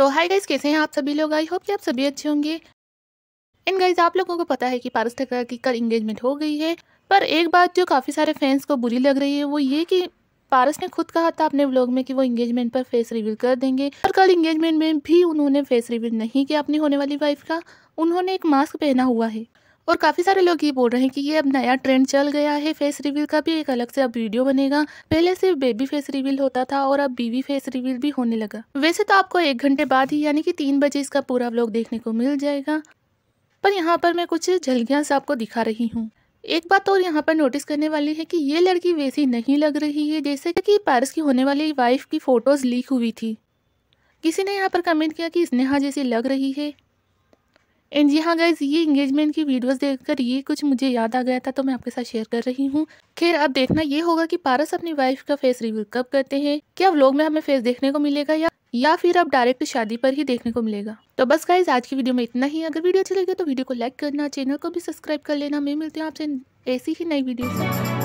तो hi guys कैसे हैं आप सभी लोग आई होप कि आप सभी अच्छे होंगे इन गाइज आप लोगों को पता है कि पारस की कल इंगेजमेंट हो गई है पर एक बात जो काफ़ी सारे फैंस को बुरी लग रही है वो ये कि पारस ने खुद कहा था अपने व्लॉग में कि वो इंगेजमेंट पर फेस रिवील कर देंगे और कल इंगेजमेंट में भी उन्होंने फेस रिवील नहीं किया अपनी होने वाली वाइफ का उन्होंने एक मास्क पहना हुआ है और काफ़ी सारे लोग ये बोल रहे हैं कि ये अब नया ट्रेंड चल गया है फेस रिवील का भी एक अलग से अब वीडियो बनेगा पहले सिर्फ बेबी फेस रिवील होता था और अब बीवी फेस रिवील भी होने लगा वैसे तो आपको एक घंटे बाद ही यानी कि तीन बजे इसका पूरा व्लॉग देखने को मिल जाएगा पर यहाँ पर मैं कुछ झलकियाँ से आपको दिखा रही हूँ एक बात और यहाँ पर नोटिस करने वाली है कि ये लड़की वैसी नहीं लग रही है जैसे कि पैरिस की होने वाली वाइफ की फ़ोटोज़ लीक हुई थी किसी ने यहाँ पर कमेंट किया कि स्नेहा जैसी लग रही है एंड जी हाँ गाइज ये इंगेजमेंट की वीडियोस देखकर ये कुछ मुझे याद आ गया था तो मैं आपके साथ शेयर कर रही हूँ खैर अब देखना ये होगा कि पारस अपनी वाइफ का फेस रिव्यू कब करते हैं क्या व्लॉग में हमें फेस देखने को मिलेगा या या फिर अब डायरेक्ट शादी पर ही देखने को मिलेगा तो बस गाइज आज की वीडियो में इतना ही अगर वीडियो अच्छी लगे तो वीडियो को लाइक करना चैनल को भी सब्सक्राइब कर लेना मैं मिलती हूँ आपसे ऐसी ही नई वीडियो